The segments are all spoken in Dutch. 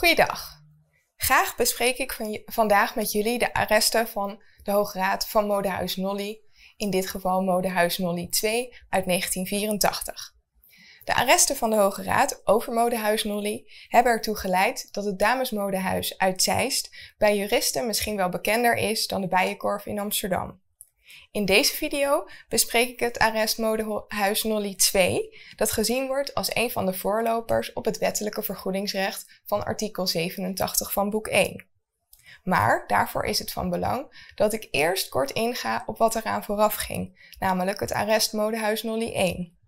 Goeiedag. Graag bespreek ik vandaag met jullie de arresten van de Hoge Raad van Modehuis Nolly, in dit geval Modehuis Nolly 2 uit 1984. De arresten van de Hoge Raad over Modehuis Nolly hebben ertoe geleid dat het Damesmodehuis uit Zeist bij juristen misschien wel bekender is dan de Bijenkorf in Amsterdam. In deze video bespreek ik het arrestmodehuis Modehuis Nolly 2, dat gezien wordt als een van de voorlopers op het wettelijke vergoedingsrecht van artikel 87 van boek 1. Maar daarvoor is het van belang dat ik eerst kort inga op wat eraan vooraf ging, namelijk het arrest Modehuis Nolly 1.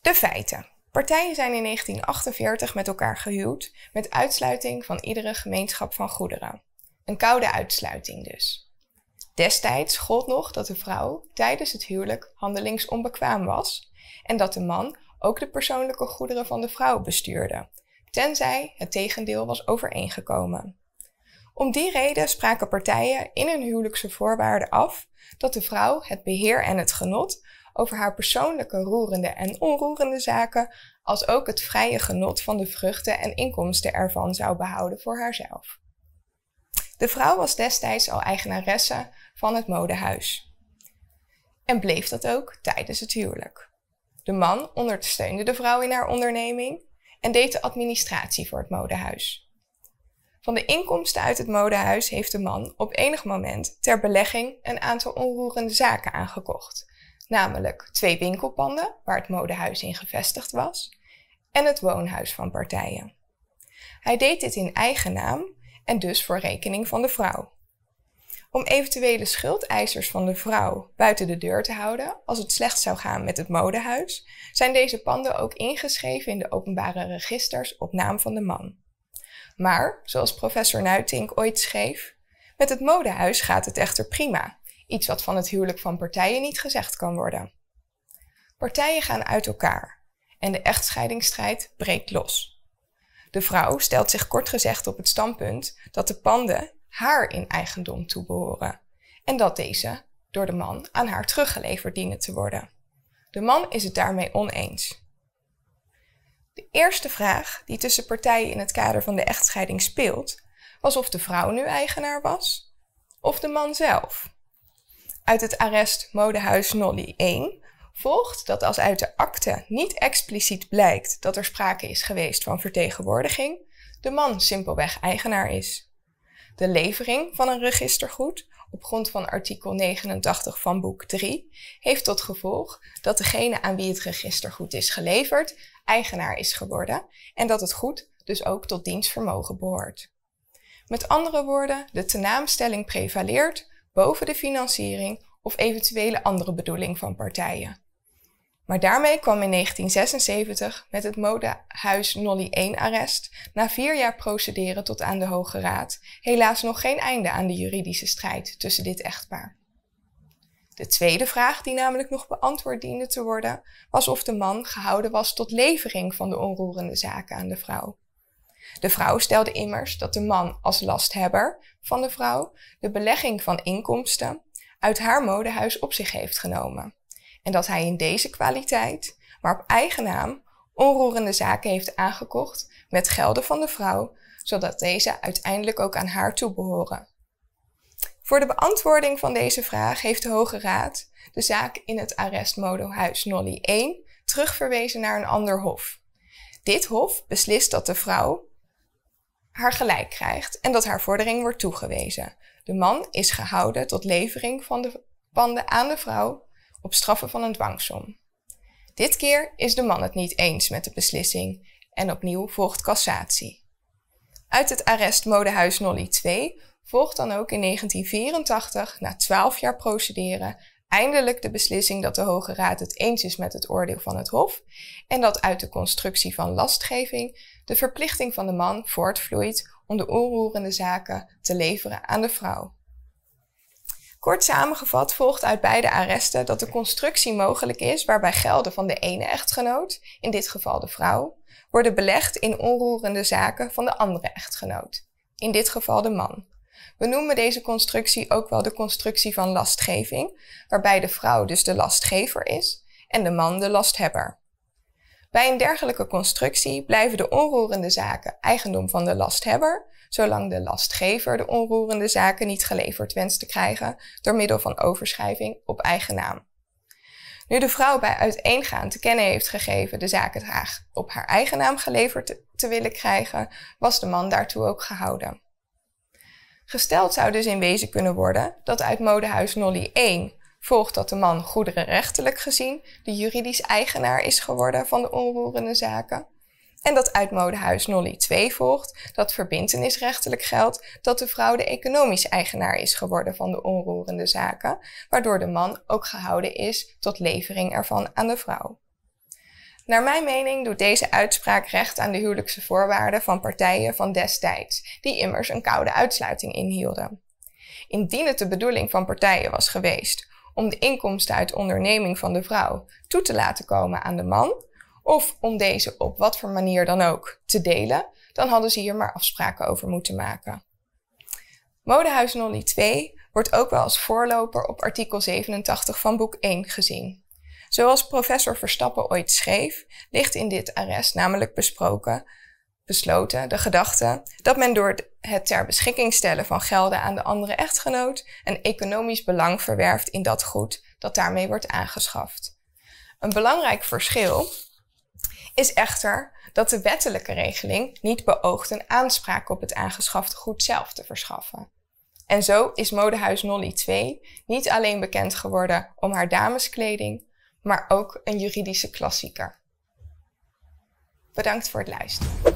De feiten. Partijen zijn in 1948 met elkaar gehuwd, met uitsluiting van iedere gemeenschap van goederen. Een koude uitsluiting dus. Destijds gold nog dat de vrouw tijdens het huwelijk handelingsonbekwaam was en dat de man ook de persoonlijke goederen van de vrouw bestuurde, tenzij het tegendeel was overeengekomen. Om die reden spraken partijen in hun huwelijkse voorwaarden af dat de vrouw het beheer en het genot over haar persoonlijke roerende en onroerende zaken, als ook het vrije genot van de vruchten en inkomsten ervan zou behouden voor haarzelf. De vrouw was destijds al eigenaresse van het modehuis en bleef dat ook tijdens het huwelijk. De man ondersteunde de vrouw in haar onderneming en deed de administratie voor het modehuis. Van de inkomsten uit het modehuis heeft de man op enig moment ter belegging een aantal onroerende zaken aangekocht, namelijk twee winkelpanden waar het modehuis in gevestigd was en het woonhuis van partijen. Hij deed dit in eigen naam en dus voor rekening van de vrouw. Om eventuele schuldeisers van de vrouw buiten de deur te houden als het slecht zou gaan met het modehuis, zijn deze panden ook ingeschreven in de openbare registers op naam van de man. Maar, zoals professor Nuitink ooit schreef, met het modehuis gaat het echter prima, iets wat van het huwelijk van partijen niet gezegd kan worden. Partijen gaan uit elkaar en de echtscheidingsstrijd breekt los. De vrouw stelt zich kort gezegd op het standpunt dat de panden haar in eigendom toebehoren en dat deze door de man aan haar teruggeleverd dienen te worden. De man is het daarmee oneens. De eerste vraag die tussen partijen in het kader van de echtscheiding speelt, was of de vrouw nu eigenaar was of de man zelf. Uit het arrest Modehuis Nolly 1 volgt dat als uit de akte niet expliciet blijkt dat er sprake is geweest van vertegenwoordiging, de man simpelweg eigenaar is. De levering van een registergoed op grond van artikel 89 van boek 3 heeft tot gevolg dat degene aan wie het registergoed is geleverd eigenaar is geworden en dat het goed dus ook tot dienstvermogen behoort. Met andere woorden, de tenaamstelling prevaleert boven de financiering of eventuele andere bedoeling van partijen. Maar daarmee kwam in 1976 met het modehuis Nolly 1 arrest na vier jaar procederen tot aan de Hoge Raad helaas nog geen einde aan de juridische strijd tussen dit echtpaar. De tweede vraag die namelijk nog beantwoord diende te worden was of de man gehouden was tot levering van de onroerende zaken aan de vrouw. De vrouw stelde immers dat de man als lasthebber van de vrouw de belegging van inkomsten uit haar modehuis op zich heeft genomen en dat hij in deze kwaliteit, maar op eigen naam, onroerende zaken heeft aangekocht met gelden van de vrouw, zodat deze uiteindelijk ook aan haar toebehoren. Voor de beantwoording van deze vraag heeft de Hoge Raad de zaak in het arrestmodehuis Nolly 1 terugverwezen naar een ander hof. Dit hof beslist dat de vrouw haar gelijk krijgt en dat haar vordering wordt toegewezen. De man is gehouden tot levering van de panden aan de vrouw op straffen van een dwangsom. Dit keer is de man het niet eens met de beslissing en opnieuw volgt cassatie. Uit het arrest Modehuis Nolly 2 volgt dan ook in 1984, na 12 jaar procederen, eindelijk de beslissing dat de Hoge Raad het eens is met het oordeel van het Hof en dat uit de constructie van lastgeving de verplichting van de man voortvloeit om de onroerende zaken te leveren aan de vrouw. Kort samengevat volgt uit beide arresten dat de constructie mogelijk is waarbij gelden van de ene echtgenoot, in dit geval de vrouw, worden belegd in onroerende zaken van de andere echtgenoot, in dit geval de man. We noemen deze constructie ook wel de constructie van lastgeving, waarbij de vrouw dus de lastgever is en de man de lasthebber. Bij een dergelijke constructie blijven de onroerende zaken eigendom van de lasthebber, zolang de lastgever de onroerende zaken niet geleverd wenst te krijgen door middel van overschrijving op eigen naam. Nu de vrouw bij uiteengaan te kennen heeft gegeven de zaken graag op haar eigen naam geleverd te, te willen krijgen, was de man daartoe ook gehouden. Gesteld zou dus in wezen kunnen worden dat uit modehuis Nolly 1 volgt dat de man goederenrechtelijk gezien de juridisch eigenaar is geworden van de onroerende zaken. En dat uit modehuis Nolly 2 volgt dat verbindenisrechtelijk geldt dat de vrouw de economisch eigenaar is geworden van de onroerende zaken, waardoor de man ook gehouden is tot levering ervan aan de vrouw. Naar mijn mening doet deze uitspraak recht aan de huwelijkse voorwaarden van partijen van destijds, die immers een koude uitsluiting inhielden. Indien het de bedoeling van partijen was geweest om de inkomsten uit onderneming van de vrouw toe te laten komen aan de man, of om deze op wat voor manier dan ook te delen, dan hadden ze hier maar afspraken over moeten maken. Modehuis Nolly 2 wordt ook wel als voorloper op artikel 87 van boek 1 gezien. Zoals professor Verstappen ooit schreef, ligt in dit arrest namelijk besproken besloten, de gedachte, dat men door het ter beschikking stellen van gelden aan de andere echtgenoot een economisch belang verwerft in dat goed dat daarmee wordt aangeschaft. Een belangrijk verschil is echter dat de wettelijke regeling niet beoogt een aanspraak op het aangeschafte goed zelf te verschaffen. En zo is modehuis Nolly 2 niet alleen bekend geworden om haar dameskleding, maar ook een juridische klassieker. Bedankt voor het luisteren.